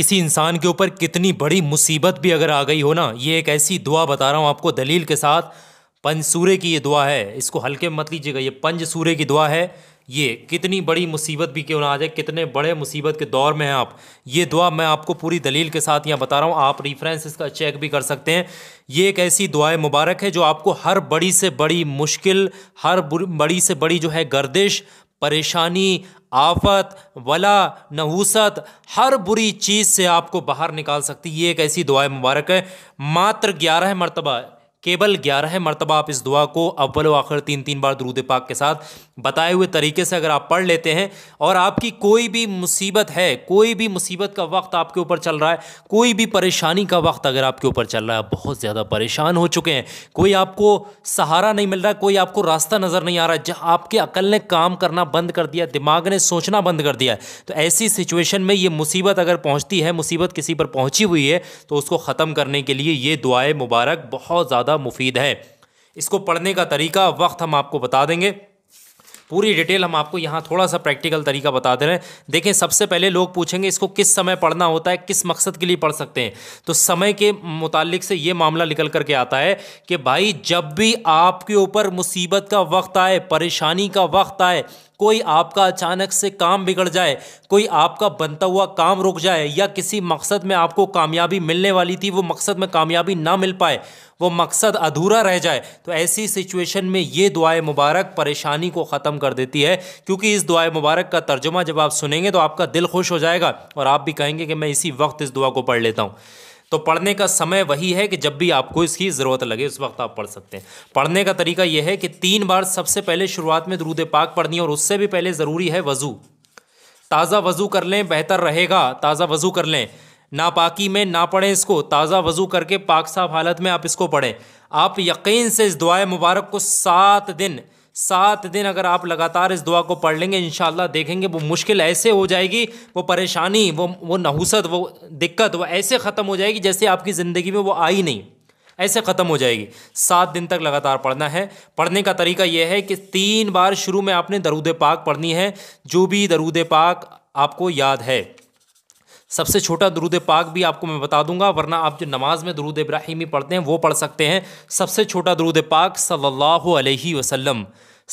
किसी इंसान के ऊपर कितनी बड़ी मुसीबत भी अगर आ गई हो ना ये एक ऐसी दुआ बता रहा हूँ आपको दलील के साथ पंज सूर्य की ये दुआ है इसको हल्के मत लीजिएगा ये पंज सूर्य की दुआ है ये कितनी बड़ी मुसीबत भी क्यों ना आ जाए कितने बड़े मुसीबत के दौर में हैं आप ये दुआ मैं आपको पूरी दलील के साथ यहाँ बता रहा हूँ आप रिफ्रेंस इसका चेक भी कर सकते हैं ये एक ऐसी दुआ मुबारक है जो आपको हर बड़ी से बड़ी मुश्किल हर बड़ी से बड़ी जो है गर्दिश परेशानी आफत वला नहूसत हर बुरी चीज़ से आपको बाहर निकाल सकती है ये एक ऐसी दुआ मुबारक है मात्र ग्यारह मरतबा केवल ग्यारह मरतबा आप इस दुआ को अव्वल व आखिर तीन तीन बार दरूद पाक के साथ बताए हुए तरीके से अगर आप पढ़ लेते हैं और आपकी कोई भी मुसीबत है कोई भी मुसीबत का वक्त आपके ऊपर चल रहा है कोई भी परेशानी का वक्त अगर आपके ऊपर चल रहा है आप बहुत ज़्यादा परेशान हो चुके हैं कोई आपको सहारा नहीं मिल रहा कोई आपको रास्ता नज़र नहीं आ रहा जहाँ आपके अकल ने काम करना बंद कर दिया दिमाग ने सोचना बंद कर दिया तो ऐसी सिचुएशन में ये मुसीबत अगर पहुँचती है मुसीबत किसी पर पहुँची हुई है तो उसको ख़त्म करने के लिए ये दुआएँ मुबारक बहुत ज़्यादा ज़्यादा मुफीद है इसको पढ़ने का तरीका वक्त हम आपको बता देंगे पूरी डिटेल हम आपको यहाँ थोड़ा सा प्रैक्टिकल तरीका बता दे रहे हैं देखें सबसे पहले लोग पूछेंगे इसको किस समय पढ़ना होता है किस मकसद के लिए पढ़ सकते हैं तो समय के मुतालिक से ये मामला निकल करके आता है कि भाई जब भी आपके ऊपर मुसीबत का वक्त आए परेशानी का वक्त आए कोई आपका अचानक से काम बिगड़ जाए कोई आपका बनता हुआ काम रुक जाए या किसी मकसद में आपको कामयाबी मिलने वाली थी वो मकसद में कामयाबी ना मिल पाए वो मकसद अधूरा रह जाए तो ऐसी सिचुएशन में ये दुआए मुबारक परेशानी को ख़त्म कर देती है क्योंकि इस दुआए मुबारक का तर्जुमा जब आप सुनेंगे तो आपका दिल खुश हो जाएगा और आप भी कहेंगे कि मैं इसी वक्त इस दुआ को पढ़ लेता हूँ तो पढ़ने का समय वही है कि जब भी आपको इसकी ज़रूरत लगे उस वक्त आप पढ़ सकते हैं पढ़ने का तरीका यह है कि तीन बार सबसे पहले शुरुआत में दरूद पाक पढ़नी है और उससे भी पहले ज़रूरी है वज़ू ताज़ा वज़ू कर लें बेहतर रहेगा ताज़ा वज़ू कर लें नापाकी में ना पढ़ें इसको ताज़ा वज़ू करके पाक साफ हालत में आप इसको पढ़ें आप यकीन से इस दुआ मुबारक को सात दिन सात दिन अगर आप लगातार इस दुआ को पढ़ लेंगे इन देखेंगे वो मुश्किल ऐसे हो जाएगी वो परेशानी वो वो नहुसत वो दिक्कत वो ऐसे ख़त्म हो जाएगी जैसे आपकी ज़िंदगी में वो आई नहीं ऐसे ख़त्म हो जाएगी सात दिन तक लगातार पढ़ना है पढ़ने का तरीका यह है कि तीन बार शुरू में आपने दरूद पाक पढ़नी है जो भी दरूद पाक आपको याद है सबसे छोटा दरूद पाक भी आपको मैं बता दूंगा वरना आप जो नमाज में दरूद इब्राहिमी पढ़ते हैं वो पढ़ सकते हैं सबसे छोटा दरूद पाक सल्लल्लाहु अलैहि वसल्लम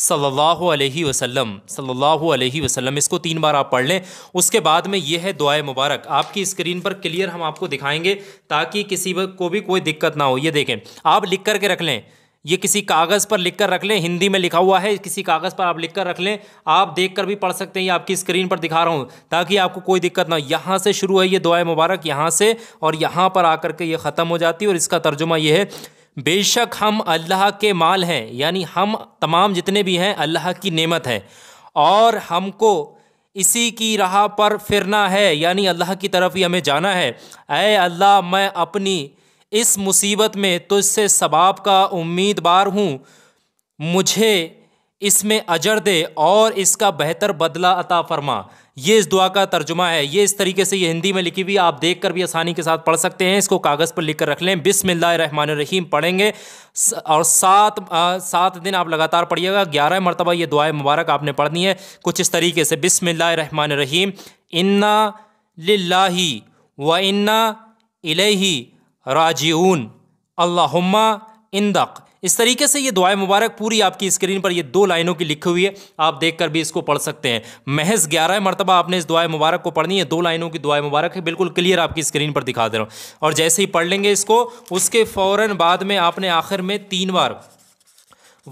सल्लल्लाहु अलैहि वसल्लम सल्लल्लाहु अलैहि वसल्लम इसको तीन बार आप पढ़ लें उसके बाद में ये है दुआ मुबारक आपकी स्क्रीन पर क्लियर हम आपको दिखाएंगे ताकि किसी को भी कोई दिक्कत ना हो ये देखें आप लिख करके रख लें ये किसी कागज़ पर लिख कर रख लें हिंदी में लिखा हुआ है किसी कागज़ पर आप लिख कर रख लें आप देख कर भी पढ़ सकते हैं ये आपकी स्क्रीन पर दिखा रहा हूँ ताकि आपको कोई दिक्कत ना हो यहाँ से शुरू है ये दुआ मुबारक यहाँ से और यहाँ पर आकर के ये ख़त्म हो जाती है और इसका तर्जुमा ये है बेशक हम अल्लाह के माल हैं यानी हम तमाम जितने भी हैं अल्लाह की नेमत है और हमको इसी की राह पर फिरना है यानी अल्लाह की तरफ ही हमें जाना है अय अल्लाह मैं अपनी इस मुसीबत में तुझसे सबाब का उम्मीदवार हूँ मुझे इसमें अजर दे और इसका बेहतर बदला अता फरमा ये इस दुआ का तर्जुमा है ये इस तरीके से ये हिंदी में लिखी हुई आप देख कर भी आसानी के साथ पढ़ सकते हैं इसको कागज़ पर लिख कर रख लें रन रहीम पढ़ेंगे और सात सात दिन आप लगातार पढ़िएगा ग्यारह मरतबा ये दुआ मुबारक आपने पढ़नी है कुछ इस तरीके से रन रहीम इन्ना लाही व इन्ना इलेही राजीऊन अल्लाहुम्मा इंदक इस तरीके से ये दुआ मुबारक पूरी आपकी स्क्रीन पर ये दो लाइनों की लिखी हुई है आप देखकर भी इसको पढ़ सकते हैं महज ग्यारह मरतबा आपने इस दुआए मुबारक को पढ़नी है दो लाइनों की दुआए मुबारक है बिल्कुल क्लियर आपकी स्क्रीन पर दिखा दे रहा हूँ और जैसे ही पढ़ लेंगे इसको उसके फ़ौर बाद में आपने आखिर में तीन बार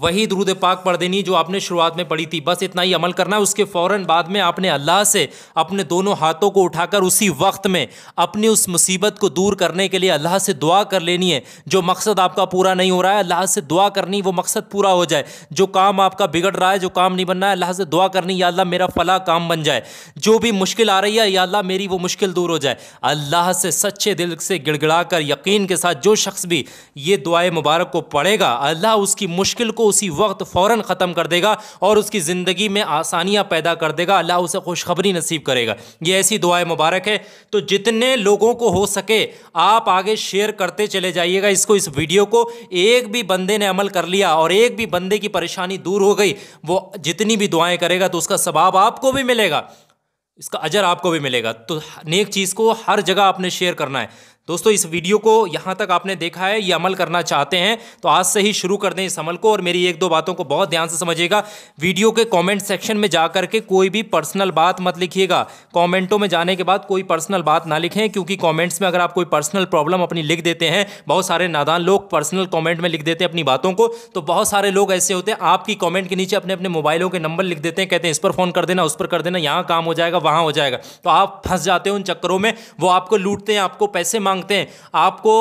वही दरूद पाक पढ़ देनी जो आपने शुरुआत में पढ़ी थी बस इतना ही अमल करना है उसके फ़ौर बाद में आपने अल्लाह से अपने दोनों हाथों को उठाकर उसी वक्त में अपनी उस मुसीबत को दूर करने के लिए अल्लाह से दुआ कर लेनी है जो मकसद आपका पूरा नहीं हो रहा है अल्लाह से दुआ करनी वो मकसद पूरा हो जाए जो काम आपका बिगड़ रहा है जो काम नहीं बन रहा है अल्लाह से दुआ करनी या अल्लाह मेरा फला काम बन जाए जो भी मुश्किल आ रही है या अल्लाह मेरी वो मुश्किल दूर हो जाए अल्लाह से सच्चे दिल से गिड़गिड़ा कर यकीन के साथ जो शख्स भी ये दुआ मुबारक को पढ़ेगा अल्लाह उसकी मुश्किल को उसी वक्त फ़ौर ख़त्म कर देगा और उसकी ज़िंदगी में आसानियाँ पैदा कर देगा अल्लाह उसे खुशखबरी नसीब करेगा ये ऐसी दुआएं मुबारक है तो जितने लोगों को हो सके आप आगे शेयर करते चले जाइएगा इसको इस वीडियो को एक भी बंदे ने अमल कर लिया और एक भी बंदे की परेशानी दूर हो गई वो जितनी भी दुआएं करेगा तो उसका सबाब आपको भी मिलेगा इसका अजर आपको भी मिलेगा तो नेक चीज़ को हर जगह आपने शेयर करना है दोस्तों इस वीडियो को यहाँ तक आपने देखा है ये अमल करना चाहते हैं तो आज से ही शुरू कर दें इस अमल को और मेरी एक दो बातों को बहुत ध्यान से समझिएगा वीडियो के कमेंट सेक्शन में जा करके कोई भी पर्सनल बात मत लिखिएगा कमेंटों में जाने के बाद कोई पर्सनल बात ना लिखें क्योंकि कॉमेंट्स में अगर आप कोई पर्सनल प्रॉब्लम अपनी लिख देते हैं बहुत सारे नादान लोग पर्सनल कॉमेंट में लिख देते हैं अपनी बातों को तो बहुत सारे लोग ऐसे होते हैं आपकी कॉमेंट के नीचे अपने अपने मोबाइलों के नंबर लिख देते हैं कहते हैं इस पर फ़ोन कर देना उस पर कर देना यहाँ काम हो जाएगा वहाँ हो जाएगा तो आप फंस जाते हैं उन चक्करों में वो आपको लूटते हैं आपको पैसे मांग मांगते हैं आपको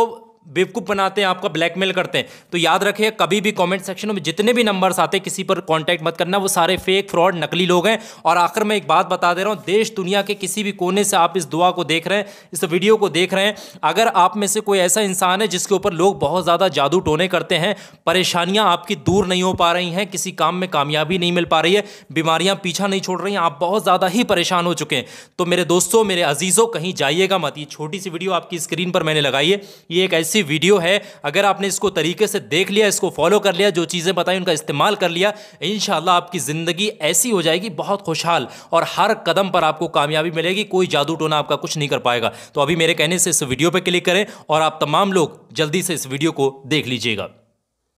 बेवकूफ़ बनाते हैं आपका ब्लैकमेल करते हैं तो याद रखिए कभी भी कमेंट सेक्शन में जितने भी नंबर्स आते हैं किसी पर कांटेक्ट मत करना वो सारे फेक फ्रॉड नकली लोग हैं और आखिर मैं एक बात बता दे रहा हूँ देश दुनिया के किसी भी कोने से आप इस दुआ को देख रहे हैं इस वीडियो को देख रहे हैं अगर आप में से कोई ऐसा इंसान है जिसके ऊपर लोग बहुत ज़्यादा जादू टोने करते हैं परेशानियाँ आपकी दूर नहीं हो पा रही हैं किसी काम में कामयाबी नहीं मिल पा रही है बीमारियाँ पीछा नहीं छोड़ रही हैं आप बहुत ज़्यादा ही परेशान हो चुके हैं तो मेरे दोस्तों मेरे अजीज़ों कहीं जाइएगा मत ये छोटी सी वीडियो आपकी स्क्रीन पर मैंने लगाई है ये एक ऐसी अच्छी वीडियो है अगर आपने इसको तरीके से देख लिया इसको फॉलो कर लिया जो चीज़ें बताई उनका इस्तेमाल कर लिया इन आपकी ज़िंदगी ऐसी हो जाएगी बहुत खुशहाल और हर कदम पर आपको कामयाबी मिलेगी कोई जादू टोना आपका कुछ नहीं कर पाएगा तो अभी मेरे कहने से इस वीडियो पर क्लिक करें और आप तमाम लोग जल्दी से इस वीडियो को देख लीजिएगा